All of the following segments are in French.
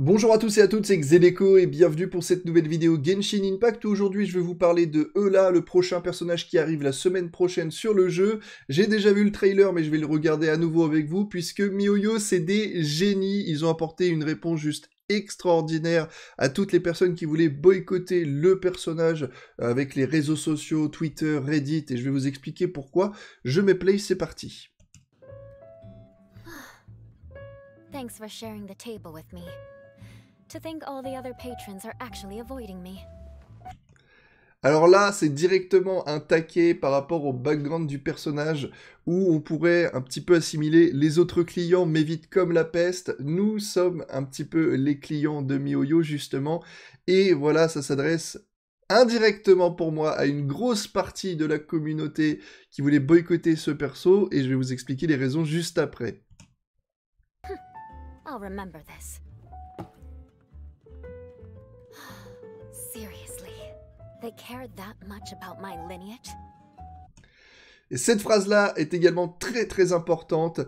Bonjour à tous et à toutes, c'est Xeleco et bienvenue pour cette nouvelle vidéo Genshin Impact. Aujourd'hui, je vais vous parler de Eula, le prochain personnage qui arrive la semaine prochaine sur le jeu. J'ai déjà vu le trailer, mais je vais le regarder à nouveau avec vous puisque MiYoYo, c'est des génies. Ils ont apporté une réponse juste extraordinaire à toutes les personnes qui voulaient boycotter le personnage avec les réseaux sociaux, Twitter, Reddit, et je vais vous expliquer pourquoi. Je mets play, c'est parti. Thanks for sharing the table with me. Alors là, c'est directement un taquet par rapport au background du personnage où on pourrait un petit peu assimiler les autres clients m'évitent comme la peste. Nous sommes un petit peu les clients de MiOyo justement. Et voilà, ça s'adresse indirectement pour moi à une grosse partie de la communauté qui voulait boycotter ce perso et je vais vous expliquer les raisons juste après. remember this. Et cette phrase-là est également très très importante.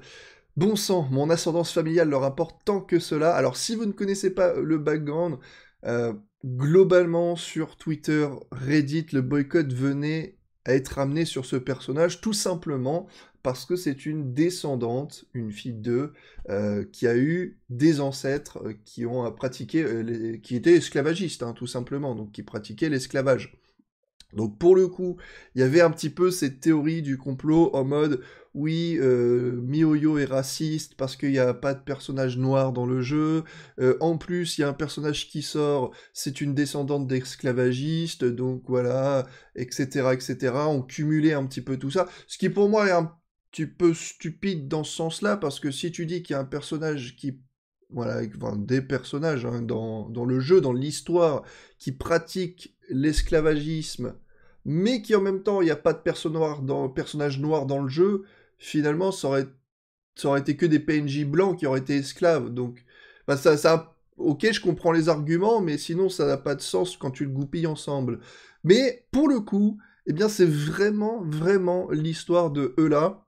Bon sang, mon ascendance familiale leur importe tant que cela. Alors si vous ne connaissez pas euh, le background, euh, globalement sur Twitter, Reddit, le boycott venait à être amené sur ce personnage tout simplement parce que c'est une descendante, une fille d'eux, euh, qui a eu des ancêtres euh, qui ont euh, pratiqué, qui étaient esclavagistes, hein, tout simplement, donc qui pratiquaient l'esclavage. Donc pour le coup, il y avait un petit peu cette théorie du complot en mode oui, euh, Miyoyo est raciste parce qu'il n'y a pas de personnage noir dans le jeu. en plus, il y a un personnage qui sort, c'est une descendante d'esclavagistes, donc voilà, etc., etc. On cumulait un petit peu tout ça, ce qui pour moi est un tu peux stupide dans ce sens-là, parce que si tu dis qu'il y a un personnage qui voilà, des personnages hein, dans, dans, le jeu, dans l'histoire, qui pratiquent l'esclavagisme, mais qui en même temps, il n'y a pas de dans, personnage noir dans le jeu, finalement, ça aurait, ça aurait été que des PNJ blancs qui auraient été esclaves. Donc, bah, ça, ça, ok, je comprends les arguments, mais sinon, ça n'a pas de sens quand tu le goupilles ensemble. Mais pour le coup, eh bien, c'est vraiment, vraiment l'histoire de Eula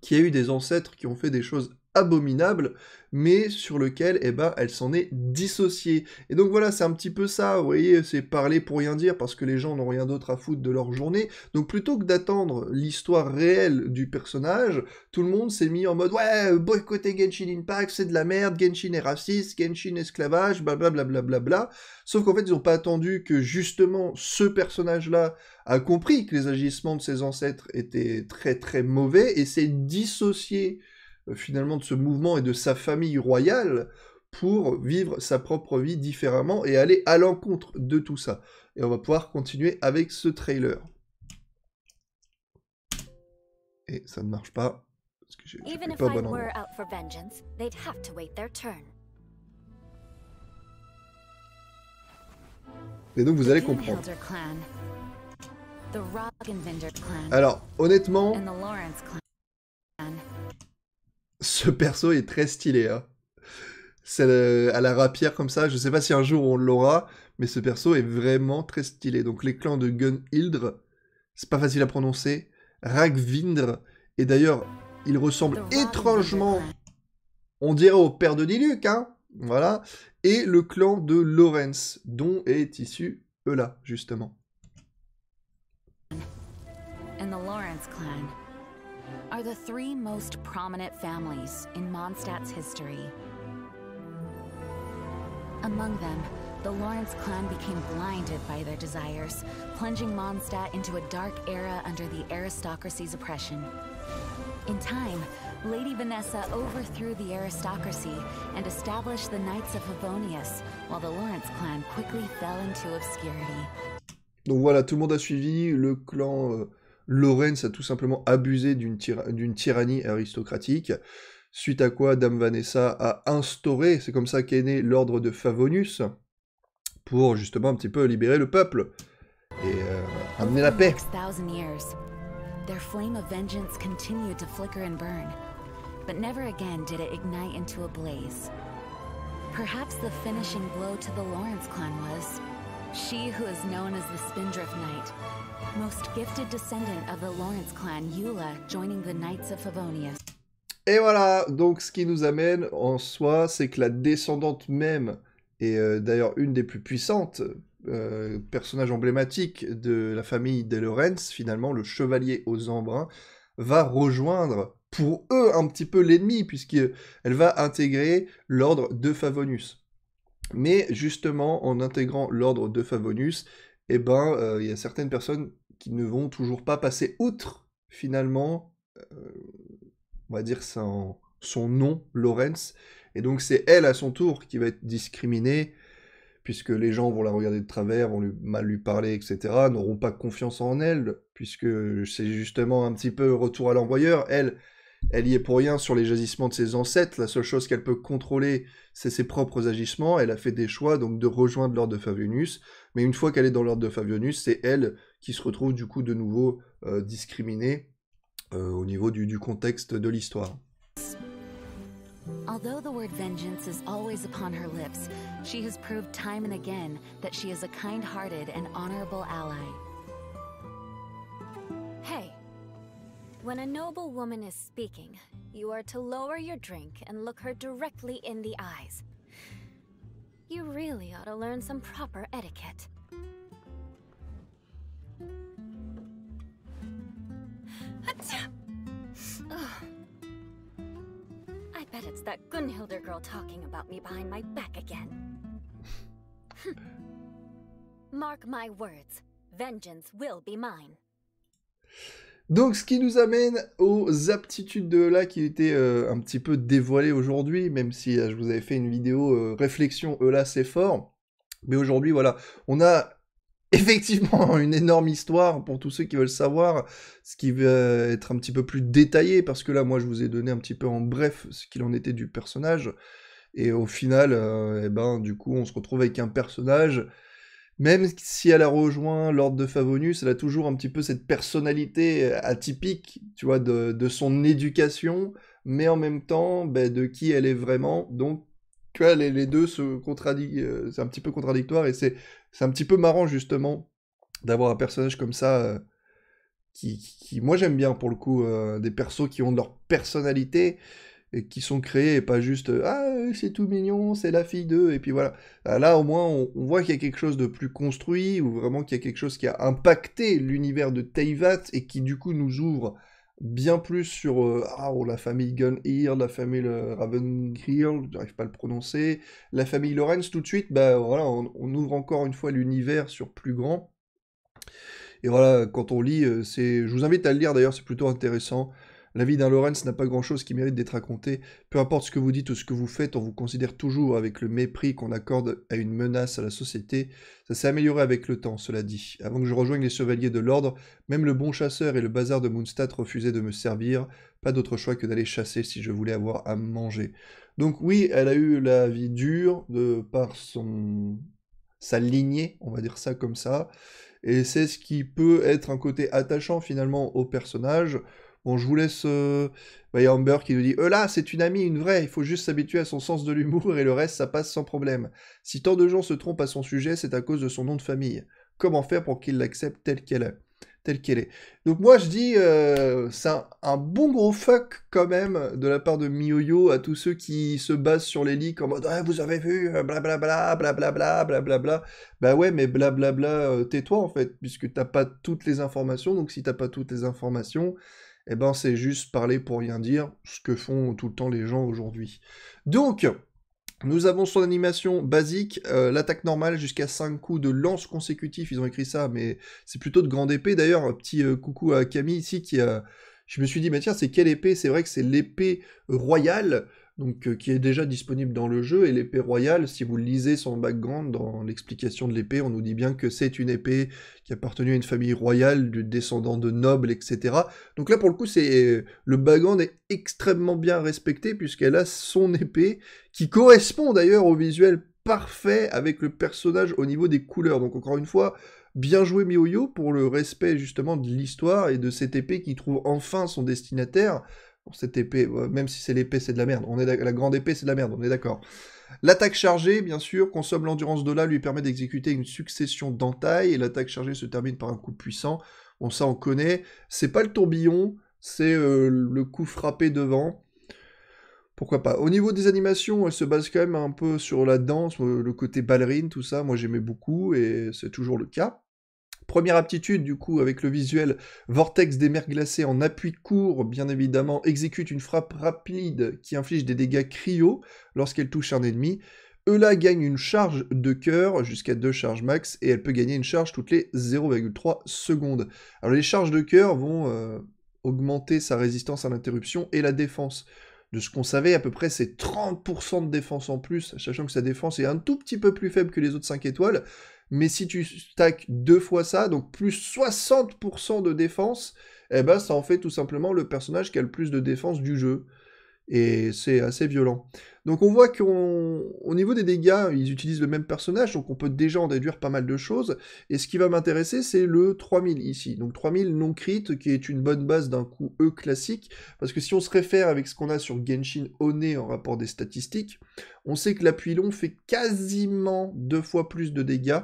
qui a eu des ancêtres qui ont fait des choses abominable, mais sur lequel eh ben, elle s'en est dissociée. Et donc voilà, c'est un petit peu ça, vous voyez, c'est parler pour rien dire parce que les gens n'ont rien d'autre à foutre de leur journée. Donc plutôt que d'attendre l'histoire réelle du personnage, tout le monde s'est mis en mode ouais, boycotter Genshin Impact, c'est de la merde, Genshin est raciste, Genshin esclavage, blablabla. Bla bla bla Sauf qu'en fait, ils n'ont pas attendu que justement ce personnage-là a compris que les agissements de ses ancêtres étaient très très mauvais et s'est dissocié euh, finalement de ce mouvement et de sa famille royale pour vivre sa propre vie différemment et aller à l'encontre de tout ça. Et on va pouvoir continuer avec ce trailer. Et ça ne marche pas. Parce que j'ai pas bon endroit. Et donc vous allez comprendre. Alors, honnêtement, ce perso est très stylé. Hein. à la rapière comme ça, je sais pas si un jour on l'aura, mais ce perso est vraiment très stylé. Donc les clans de Gunhildr, c'est pas facile à prononcer, Ragvindr, et d'ailleurs, il ressemble étrangement, on dirait au père de Diluc, hein, voilà, et le clan de Lorenz, dont est issu Eula, justement. Lawrence clan. are the three most prominent families in Mondstadt's history. Among them, the Lawrence clan became blinded by their desires, plunging Mondstadt into a dark era under the aristocracy's oppression. In time, Lady Vanessa overthrew the aristocracy and established the Knights of Favonius, while the Lawrence clan quickly fell into obscurity. Donc voilà, tout le monde a suivi, le clan euh, Lawrence a tout simplement abusé d'une tyra tyrannie aristocratique, suite à quoi Dame Vanessa a instauré, c'est comme ça qu'est né l'ordre de Favonius, pour justement un petit peu libérer le peuple et euh, amener la paix. Their flame of vengeance continued to flicker and burn, but never again did it ignite into a blaze. Perhaps the finishing blow to the Lawrence clan was she who is known as the Spindrift Knight et voilà, donc ce qui nous amène en soi, c'est que la descendante même, et euh, d'ailleurs une des plus puissantes, personnages euh, personnage emblématique de la famille des Lorenz, finalement le chevalier aux embruns, va rejoindre pour eux un petit peu l'ennemi, puisqu'elle va intégrer l'ordre de Favonius. Mais justement, en intégrant l'ordre de Favonius, et eh ben, euh, il y a certaines personnes qui ne vont toujours pas passer outre, finalement, euh, on va dire son, nom, Lorenz. Et donc c'est elle, à son tour, qui va être discriminée, puisque les gens vont la regarder de travers, vont mal lui parler, etc., n'auront pas confiance en elle, puisque c'est justement un petit peu retour à l'envoyeur. Elle, elle y est pour rien sur les agissements de ses ancêtres. La seule chose qu'elle peut contrôler, c'est ses propres agissements. Elle a fait des choix donc de rejoindre l'ordre de Favionus. Mais une fois qu'elle est dans l'ordre de Favionus, c'est elle qui se retrouvent du coup de nouveau euh, discriminés euh, au niveau du, du contexte de l'histoire. Although the word vengeance is always upon her lips, she has proved time and again that she is a kind-hearted and honorable ally. Hey, when a noble woman is speaking, you are to lower your drink and look her directly in the eyes. You really ought to learn some proper etiquette. Donc, ce qui nous amène aux aptitudes de ELA qui étaient euh, un petit peu dévoilées aujourd'hui, même si euh, je vous avais fait une vidéo euh, réflexion ELA c'est fort. Mais aujourd'hui, voilà, on a effectivement une énorme histoire pour tous ceux qui veulent savoir, ce qui va être un petit peu plus détaillé, parce que là, moi, je vous ai donné un petit peu en bref ce qu'il en était du personnage. Et au final, euh, eh ben, du coup, on se retrouve avec un personnage. Même si elle a rejoint l'ordre de Favonus, elle a toujours un petit peu cette personnalité euh, atypique, tu vois, de, son éducation, mais en même temps, ben, de qui elle est vraiment. Donc, tu vois, les, deux se contradictoires euh, c'est un petit peu contradictoire et c'est un petit peu marrant justement d'avoir un personnage comme ça euh, qui, moi j'aime bien pour le coup euh, des persos qui ont de leur personnalité et qui sont créés et pas juste ah c'est tout mignon, c'est la fille d'eux et puis voilà. Ah, là au moins on, voit qu'il y a quelque chose de plus construit ou vraiment qu'il y a quelque chose qui a impacté l'univers de Teyvat et qui du coup nous ouvre bien plus sur euh, ah, oh, la famille Gun ear la famille euh, Raven-Grill, j'arrive pas à le prononcer, la famille Lorenz, tout de suite, bah, voilà, on, ouvre encore une fois l'univers sur plus grand. Et voilà, quand on lit, euh, c'est, je vous invite à le lire d'ailleurs, c'est plutôt intéressant. La vie d'un Lawrence n'a pas grand-chose qui mérite d'être racontée. Peu importe ce que vous dites ou ce que vous faites, on vous considère toujours avec le mépris qu'on accorde à une menace à la société. Ça s'est amélioré avec le temps, cela dit. Avant que je rejoigne les chevaliers de l'ordre, même le bon chasseur et le bazar de Moonstad refusaient de me servir. Pas d'autre choix que d'aller chasser si je voulais avoir à manger. Donc oui, elle a eu la vie dure de par son sa lignée, on va dire ça comme ça. Et c'est ce qui peut être un côté attachant finalement au personnage. Bon, je vous laisse. Euh, bah, il y a Amber qui nous dit euh, là, c'est une amie, une vraie. Il faut juste s'habituer à son sens de l'humour et le reste, ça passe sans problème. Si tant de gens se trompent à son sujet, c'est à cause de son nom de famille. Comment faire pour qu'il l'accepte telle qu'elle est telle qu'elle est. Donc moi je dis, euh, c'est un, bon gros fuck quand même de la part de Miyoyo à tous ceux qui se basent sur les leaks en mode vous avez vu, blablabla, blablabla, blablabla. Bla. Bah ouais, mais blablabla, bla, tais-toi en fait, puisque t'as pas toutes les informations, donc si t'as pas toutes les informations, eh ben c'est juste parler pour rien dire, ce que font tout le temps les gens aujourd'hui. Donc, nous avons son animation basique, euh, l'attaque normale jusqu'à 5 coups de lance consécutifs, ils ont écrit ça, mais c'est plutôt de grande épée d'ailleurs, un petit euh, coucou à Camille ici qui a... je me suis dit, mais tiens, c'est quelle épée C'est vrai que c'est l'épée royale donc euh, qui est déjà disponible dans le jeu, et l'épée royale, si vous lisez son background dans l'explication de l'épée, on nous dit bien que c'est une épée qui appartenait à une famille royale, du descendant de nobles, etc. Donc là pour le coup, c'est le background est extrêmement bien respecté, puisqu'elle a son épée, qui correspond d'ailleurs au visuel parfait avec le personnage au niveau des couleurs. Donc encore une fois, bien joué Miyoyo pour le respect justement de l'histoire et de cette épée qui trouve enfin son destinataire cette épée, même si c'est l'épée, c'est de la merde. On est la grande épée, c'est de la merde, on est d'accord. L'attaque chargée, bien sûr, consomme l'endurance de là, lui permet d'exécuter une succession d'entailles, et l'attaque chargée se termine par un coup puissant. Bon, ça, on connaît. C'est pas le tourbillon, c'est euh, le coup frappé devant. Pourquoi pas. Au niveau des animations, elle se base quand même un peu sur la danse, euh, le côté ballerine, tout ça. Moi, j'aimais beaucoup, et c'est toujours le cas. Première aptitude, du coup, avec le visuel Vortex des mers glacées en appui court, bien évidemment, exécute une frappe rapide qui inflige des dégâts cryo lorsqu'elle touche un ennemi. Eula gagne une charge de cœur jusqu'à 2 charges max et elle peut gagner une charge toutes les 0,3 secondes. Alors les charges de cœur vont euh, augmenter sa résistance à l'interruption et la défense. De ce qu'on savait, à peu près c'est 30% de défense en plus, sachant que sa défense est un tout petit peu plus faible que les autres 5 étoiles. Mais si tu stacks deux fois ça, donc plus 60% de défense, eh ben ça en fait tout simplement le personnage qui a le plus de défense du jeu. Et c'est assez violent. Donc on voit qu'au niveau des dégâts, ils utilisent le même personnage, donc on peut déjà en déduire pas mal de choses. Et ce qui va m'intéresser, c'est le 3000 ici. Donc 3000 non crit, qui est une bonne base d'un coup E classique, parce que si on se réfère avec ce qu'on a sur Genshin One en rapport des statistiques, on sait que l'appui long fait quasiment deux fois plus de dégâts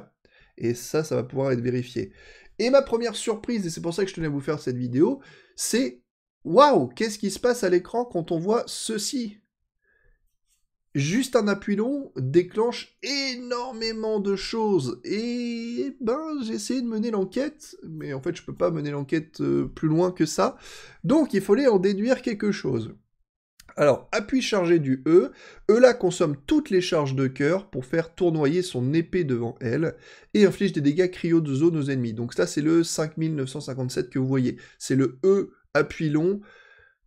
et ça, ça va pouvoir être vérifié. Et ma première surprise, et c'est pour ça que je tenais à vous faire cette vidéo, c'est waouh, qu'est-ce qui se passe à l'écran quand on voit ceci Juste un appui long déclenche énormément de choses. Et ben, j'ai essayé de mener l'enquête, mais en fait, je peux pas mener l'enquête euh, plus loin que ça. Donc, il fallait en déduire quelque chose. Alors, appui chargé du E, Eula consomme toutes les charges de cœur pour faire tournoyer son épée devant elle et inflige des dégâts cryo de zone aux ennemis. Donc ça, c'est le 5957 que vous voyez. C'est le E appui long,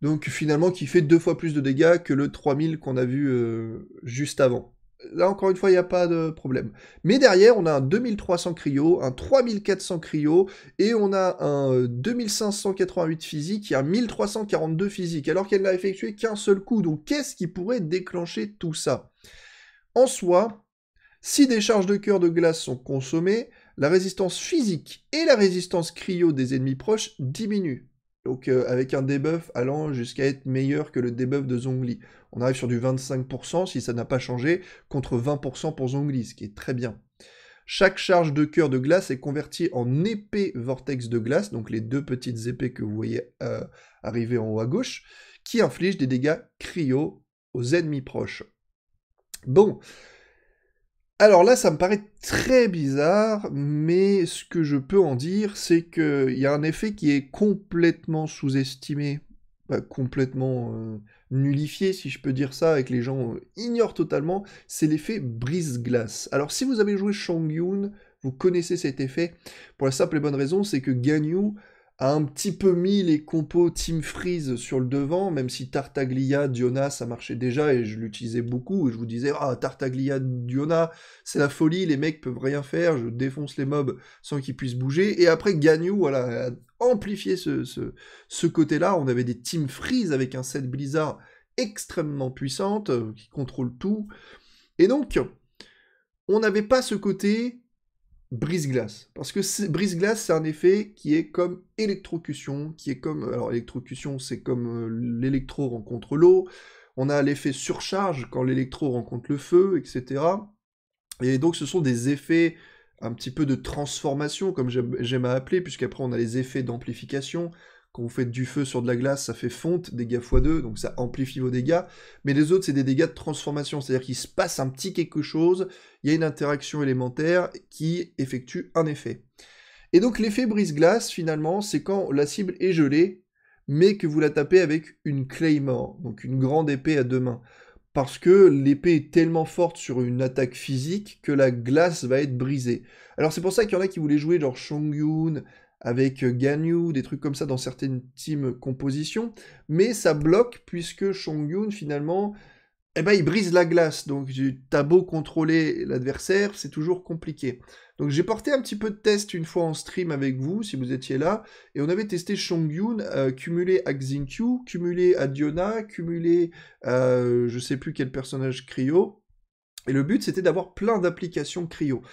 donc finalement qui fait deux fois plus de dégâts que le 3000 qu'on a vu euh, juste avant. Là, encore une fois, il n'y a pas de problème. Mais derrière, on a un 2300 cryo, un 3400 cryo, et on a un 2588 euh, physique et un 1342 physique, alors qu'elle n'a effectué qu'un seul coup. Donc, qu'est-ce qui pourrait déclencher tout ça En soi, si des charges de cœur de glace sont consommées, la résistance physique et la résistance cryo des ennemis proches diminuent. Donc euh, avec un debuff allant jusqu'à être meilleur que le debuff de Zongli, On arrive sur du 25% si ça n'a pas changé, contre 20% pour Zongli, ce qui est très bien. Chaque charge de cœur de glace est convertie en épée vortex de glace, donc les deux petites épées que vous voyez euh, arriver en haut à gauche, qui infligent des dégâts cryo aux ennemis proches. Bon, alors là, ça me paraît très bizarre, mais ce que je peux en dire, c'est qu'il y a un effet qui est complètement sous-estimé, bah, complètement euh, nullifié, si je peux dire ça, et que les gens euh, ignorent totalement, c'est l'effet brise-glace. Alors si vous avez joué Shang Yun, vous connaissez cet effet, pour la simple et bonne raison, c'est que Ganyu un petit peu mis les compos Team Freeze sur le devant, même si Tartaglia, Diona, ça marchait déjà et je l'utilisais beaucoup. Et je vous disais, ah, Tartaglia, Diona, c'est la folie, les mecs peuvent rien faire, je défonce les mobs sans qu'ils puissent bouger. Et après, Ganyu, voilà, a amplifié ce, ce, côté-là. On avait des Team Freeze avec un set Blizzard extrêmement puissante euh, qui contrôle tout. Et donc, on n'avait pas ce côté brise-glace. Parce que brise-glace, c'est un effet qui est comme électrocution, qui est comme... Alors, électrocution, c'est comme euh, l'électro rencontre l'eau. On a l'effet surcharge quand l'électro rencontre le feu, etc. Et donc, ce sont des effets un petit peu de transformation, comme j'aime à appeler, puisqu'après, on a les effets d'amplification. Quand vous faites du feu sur de la glace, ça fait fonte, dégâts x2, donc ça amplifie vos dégâts. Mais les autres, c'est des dégâts de transformation, c'est-à-dire qu'il se passe un petit quelque chose, il y a une interaction élémentaire qui effectue un effet. Et donc l'effet brise-glace, finalement, c'est quand la cible est gelée, mais que vous la tapez avec une claymore, donc une grande épée à deux mains. Parce que l'épée est tellement forte sur une attaque physique que la glace va être brisée. Alors c'est pour ça qu'il y en a qui voulaient jouer genre Shongyun, avec euh, Ganyu, des trucs comme ça dans certaines team compositions, mais ça bloque puisque Shongyun finalement, eh ben, il brise la glace, donc t'as beau contrôler l'adversaire, c'est toujours compliqué. Donc j'ai porté un petit peu de test une fois en stream avec vous, si vous étiez là, et on avait testé Shongyun, euh, cumulé à Xingqiu, cumulé à Diona, cumulé à euh, je sais plus quel personnage Cryo, et le but c'était d'avoir plein d'applications Cryo.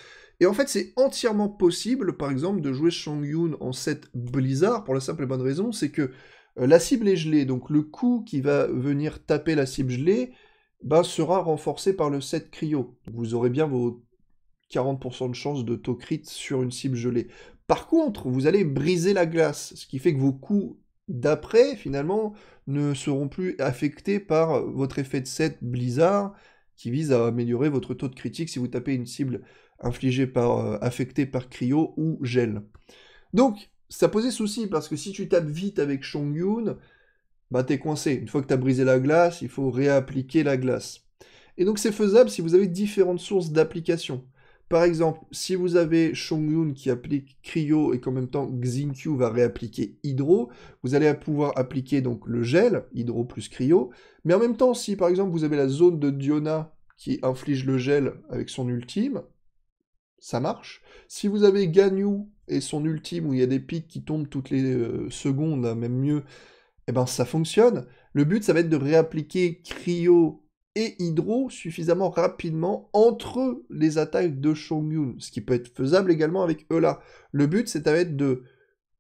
Et en fait, c'est entièrement possible, par exemple, de jouer Shang Yun en 7 Blizzard, pour la simple et bonne raison, c'est que euh, la cible est gelée, donc le coup qui va venir taper la cible gelée ben, sera renforcé par le 7 cryo. Vous aurez bien vos 40% de chance de taux crit sur une cible gelée. Par contre, vous allez briser la glace, ce qui fait que vos coups d'après, finalement, ne seront plus affectés par votre effet de 7 Blizzard, qui vise à améliorer votre taux de critique si vous tapez une cible infligé par, euh, affecté par cryo ou gel. Donc, ça posait souci, parce que si tu tapes vite avec Shong-yun, bah t'es coincé. Une fois que t'as brisé la glace, il faut réappliquer la glace. Et donc c'est faisable si vous avez différentes sources d'application. Par exemple, si vous avez Shongyun qui applique Cryo et qu'en même temps Xingqiu va réappliquer Hydro, vous allez pouvoir appliquer donc le gel, Hydro plus Cryo. Mais en même temps, si par exemple vous avez la zone de Diona qui inflige le gel avec son ultime, ça marche. Si vous avez Ganyu et son ultime, où il y a des pics qui tombent toutes les euh, secondes, hein, même mieux, eh ben ça fonctionne. Le but, ça va être de réappliquer Cryo et Hydro suffisamment rapidement entre les attaques de Shongyun, ce qui peut être faisable également avec Eula. Le but, c'est être de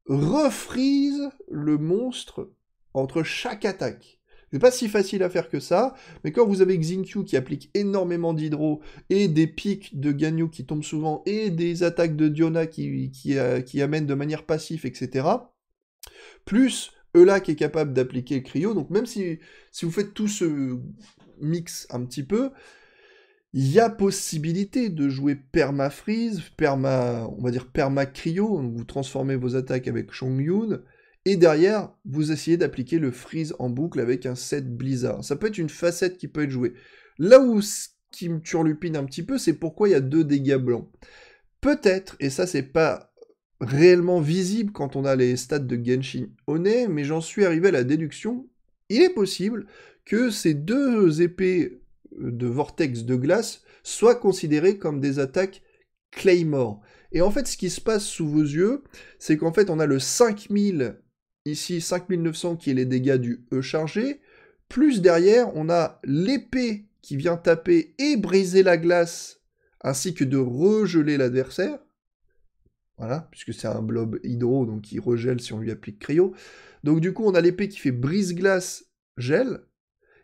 refreeze le monstre entre chaque attaque. C'est pas si facile à faire que ça, mais quand vous avez Xingqiu qui applique énormément d'hydro, et des pics de Ganyu qui tombent souvent, et des attaques de Diona qui, euh, amènent de manière passive, etc., plus qui est capable d'appliquer le cryo, donc même si, vous faites tout ce mix un petit peu, il y a possibilité de jouer perma-freeze, perma, on va dire perma-cryo, vous transformez vos attaques avec Chongyun, et derrière, vous essayez d'appliquer le freeze en boucle avec un set blizzard. Ça peut être une facette qui peut être jouée. Là où ce qui me turlupine un petit peu, c'est pourquoi il y a deux dégâts blancs. Peut-être, et ça c'est pas réellement visible quand on a les stats de Genshin One, mais j'en suis arrivé à la déduction, il est possible que ces deux épées euh, de vortex de glace soient considérées comme des attaques Claymore. Et en fait, ce qui se passe sous vos yeux, c'est qu'en fait, on a le 5000 Ici, 5900 qui est les dégâts du E chargé. Plus derrière, on a l'épée qui vient taper et briser la glace, ainsi que de regeler l'adversaire. Voilà, puisque c'est un blob hydro, donc il regèle si on lui applique cryo. Donc du coup, on a l'épée qui fait brise-glace, gel.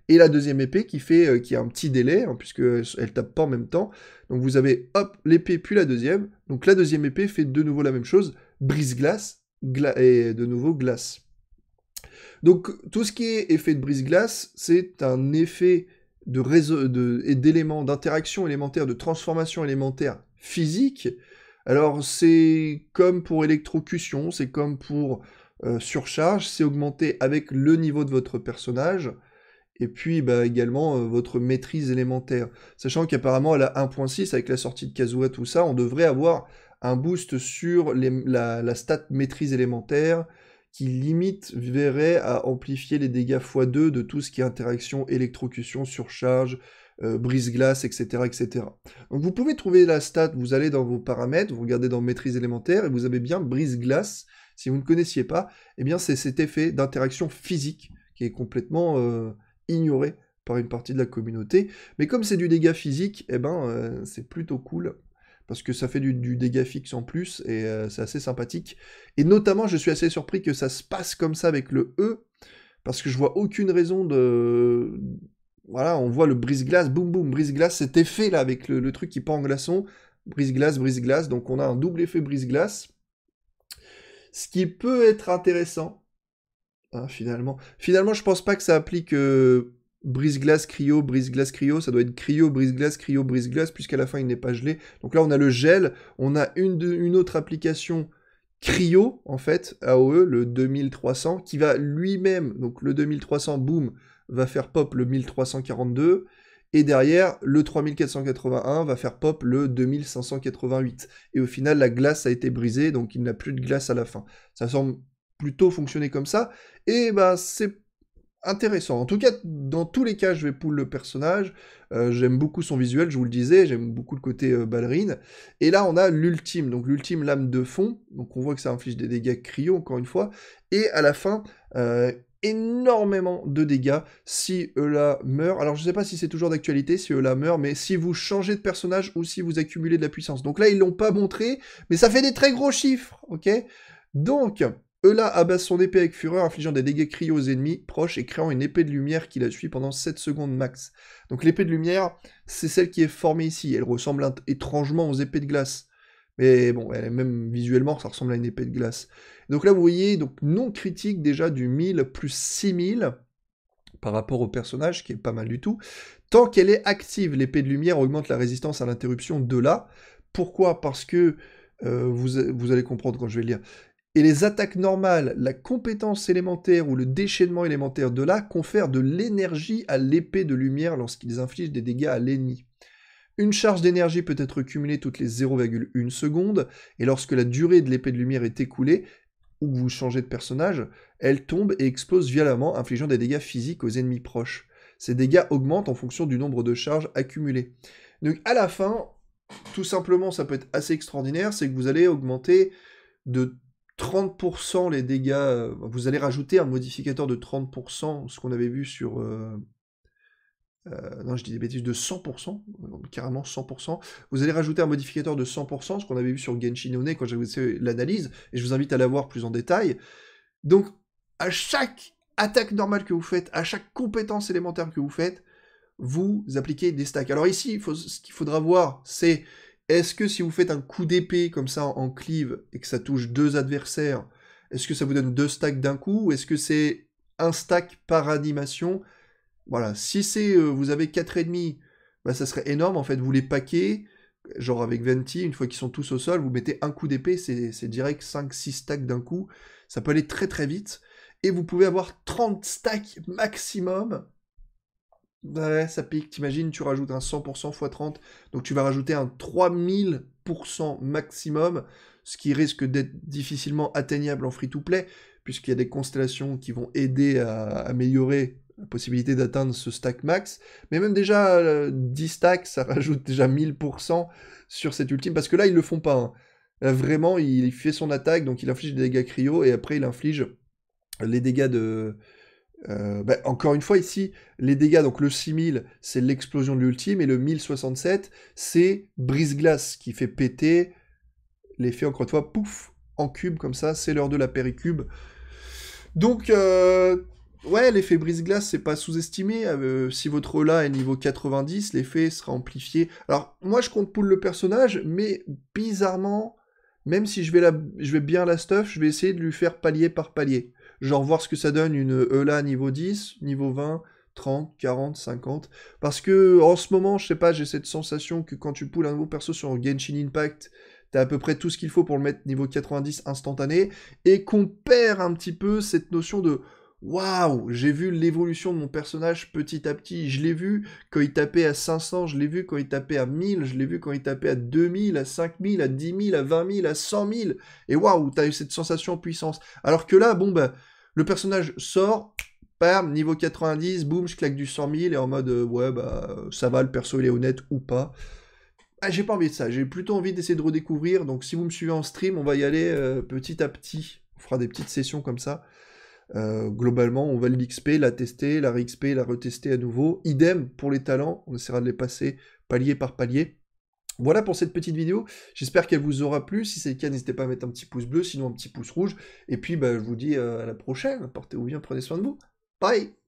Et la deuxième épée qui fait euh, qui a un petit délai, puisqu'elle hein, puisque elle tape pas en même temps. Donc vous avez hop l'épée puis la deuxième. Donc la deuxième épée fait de nouveau la même chose, brise-glace, et de nouveau glace. Donc tout ce qui est effet de brise-glace, c'est un effet de et d'éléments d'interaction élémentaire, de transformation élémentaire physique. Alors c'est comme pour électrocution, c'est comme pour euh, surcharge, c'est augmenté avec le niveau de votre personnage et puis bah, également euh, votre maîtrise élémentaire. Sachant qu'apparemment à la 1.6, avec la sortie de Kazuha, tout ça, on devrait avoir un boost sur la, stat maîtrise élémentaire qui limite verrait à amplifier les dégâts x2 de tout ce qui est interaction, électrocution, surcharge, euh, brise-glace, etc., etc. Donc vous pouvez trouver la stat, vous allez dans vos paramètres, vous regardez dans maîtrise élémentaire, et vous avez bien brise-glace, si vous ne connaissiez pas, et eh bien c'est cet effet d'interaction physique qui est complètement euh, ignoré par une partie de la communauté. Mais comme c'est du dégât physique, et eh ben euh, c'est plutôt cool parce que ça fait du, dégâts dégât fixe en plus, et euh, c'est assez sympathique. Et notamment, je suis assez surpris que ça se passe comme ça avec le E, parce que je vois aucune raison de... Voilà, on voit le brise-glace, boum boum, brise-glace, cet effet là avec le, truc qui part en glaçon, brise-glace, brise-glace, donc on a un double effet brise-glace, ce qui peut être intéressant, hein, finalement. Finalement, je pense pas que ça applique... Euh, brise-glace, cryo, brise-glace, cryo, ça doit être cryo, brise-glace, cryo, brise-glace, puisqu'à la fin il n'est pas gelé. Donc là on a le gel, on a une, autre application cryo, en fait, AOE, le 2300, qui va lui-même, donc le 2300, boum, va faire pop le 1342, et derrière, le 3481 va faire pop le 2588. Et au final, la glace a été brisée, donc il n'a plus de glace à la fin. Ça semble plutôt fonctionner comme ça, et bah c'est intéressant. En tout cas, dans tous les cas, je vais pull le personnage. Euh, j'aime beaucoup son visuel, je vous le disais, j'aime beaucoup le côté euh, ballerine. Et là, on a l'ultime, donc l'ultime lame de fond. Donc on voit que ça inflige des dégâts cryo, encore une fois. Et à la fin, euh, énormément de dégâts si Eula meurt. Alors je ne sais pas si c'est toujours d'actualité si Eula meurt, mais si vous changez de personnage ou si vous accumulez de la puissance. Donc là, ils l'ont pas montré, mais ça fait des très gros chiffres, ok Donc, Eula abat son épée avec fureur, infligeant des dégâts criaux aux ennemis proches et créant une épée de lumière qui la suit pendant 7 secondes max. Donc l'épée de lumière, c'est celle qui est formée ici. Elle ressemble étrangement aux épées de glace. Mais bon, elle est même visuellement, ça ressemble à une épée de glace. Donc là, vous voyez, donc non critique déjà du 1000 plus 6000 par rapport au personnage, qui est pas mal du tout. Tant qu'elle est active, l'épée de lumière augmente la résistance à l'interruption de là. Pourquoi Parce que, euh, vous, vous allez comprendre quand je vais le lire, et les attaques normales, la compétence élémentaire ou le déchaînement élémentaire de là confèrent de l'énergie à l'épée de lumière lorsqu'ils infligent des dégâts à l'ennemi. Une charge d'énergie peut être cumulée toutes les 0,1 secondes, et lorsque la durée de l'épée de lumière est écoulée, ou que vous changez de personnage, elle tombe et explose violemment, infligeant des dégâts physiques aux ennemis proches. Ces dégâts augmentent en fonction du nombre de charges accumulées. Donc à la fin, tout simplement, ça peut être assez extraordinaire, c'est que vous allez augmenter de 30% les dégâts, euh, vous allez rajouter un modificateur de 30%, ce qu'on avait vu sur... Euh, euh, non, je dis des bêtises, de 100%, carrément 100%. Vous allez rajouter un modificateur de 100%, ce qu'on avait vu sur Genshin quand j'avais fait l'analyse, et je vous invite à la voir plus en détail. Donc, à chaque attaque normale que vous faites, à chaque compétence élémentaire que vous faites, vous appliquez des stacks. Alors ici, ce qu'il faudra voir, c'est est-ce que si vous faites un coup d'épée comme ça en cleave et que ça touche deux adversaires, est-ce que ça vous donne deux stacks d'un coup ou est-ce que c'est un stack par animation Voilà, si c'est euh, vous avez demi, bah ça serait énorme en fait, vous les paquez, genre avec Venti, une fois qu'ils sont tous au sol, vous mettez un coup d'épée, c'est direct 5-6 stacks d'un coup, ça peut aller très très vite, et vous pouvez avoir 30 stacks maximum ouais, ça pique. T'imagines, tu rajoutes un 100% x 30, donc tu vas rajouter un 3000% maximum, ce qui risque d'être difficilement atteignable en free-to-play, puisqu'il y a des constellations qui vont aider à améliorer la possibilité d'atteindre ce stack max. Mais même déjà, 10 euh, stacks, ça rajoute déjà 1000% sur cette ultime, parce que là, ils ne le font pas. Hein. vraiment, il fait son attaque, donc il inflige des dégâts cryo, et après, il inflige les dégâts de euh, ben, encore une fois, ici, les dégâts, donc le 6000, c'est l'explosion de l'ultime, et le 1067, c'est brise-glace qui fait péter l'effet, encore une fois, pouf, en cube, comme ça, c'est l'heure de la péricube. Donc, euh, ouais, l'effet brise-glace, c'est pas sous-estimé. Euh, si votre là est niveau 90, l'effet sera amplifié. Alors, moi, je compte poule le personnage, mais bizarrement, même si je vais, je vais bien la stuff, je vais essayer de lui faire palier par palier genre voir ce que ça donne une ELA niveau 10, niveau 20, 30, 40, 50. Parce que en ce moment, je sais pas, j'ai cette sensation que quand tu poules un nouveau perso sur Genshin Impact, t'as à peu près tout ce qu'il faut pour le mettre niveau 90 instantané, et qu'on perd un petit peu cette notion de waouh, j'ai vu l'évolution de mon personnage petit à petit. Je l'ai vu quand il tapait à 500, je l'ai vu quand il tapait à 1000, je l'ai vu quand il tapait à 2000, à 5000, à 10 000, à 20 000, à 100 000. Et waouh, t'as eu cette sensation de puissance. Alors que là, bon, bah, le personnage sort, pam, niveau 90, boum, je claque du 100 000 et en mode, euh, ouais, bah, ça va, le perso, il est honnête ou pas. Ah, j'ai pas envie de ça, j'ai plutôt envie d'essayer de redécouvrir. Donc si vous me suivez en stream, on va y aller euh, petit à petit. On fera des petites sessions comme ça. Euh, globalement, on va l'XP, la tester, la ré xp la retester à nouveau. Idem pour les talents, on essaiera de les passer palier par palier. Voilà pour cette petite vidéo, j'espère qu'elle vous aura plu, si c'est le cas n'hésitez pas à mettre un petit pouce bleu, sinon un petit pouce rouge, et puis bah, je vous dis euh, à la prochaine, portez-vous bien, prenez soin de vous, bye